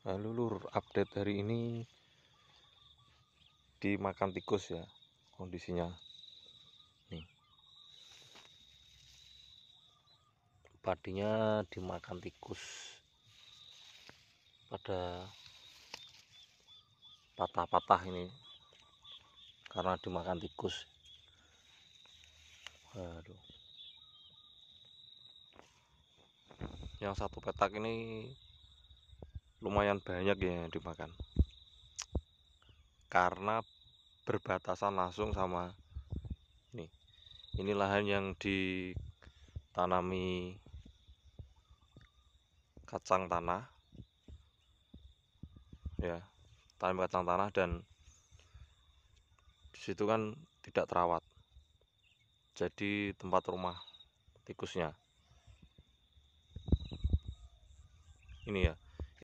Lalu lur update hari ini dimakan tikus ya kondisinya nih padinya dimakan tikus pada patah-patah ini karena dimakan tikus aduh yang satu petak ini lumayan banyak ya dimakan karena berbatasan langsung sama ini ini lahan yang ditanami kacang tanah ya tanam kacang tanah dan disitu kan tidak terawat jadi tempat rumah tikusnya ini ya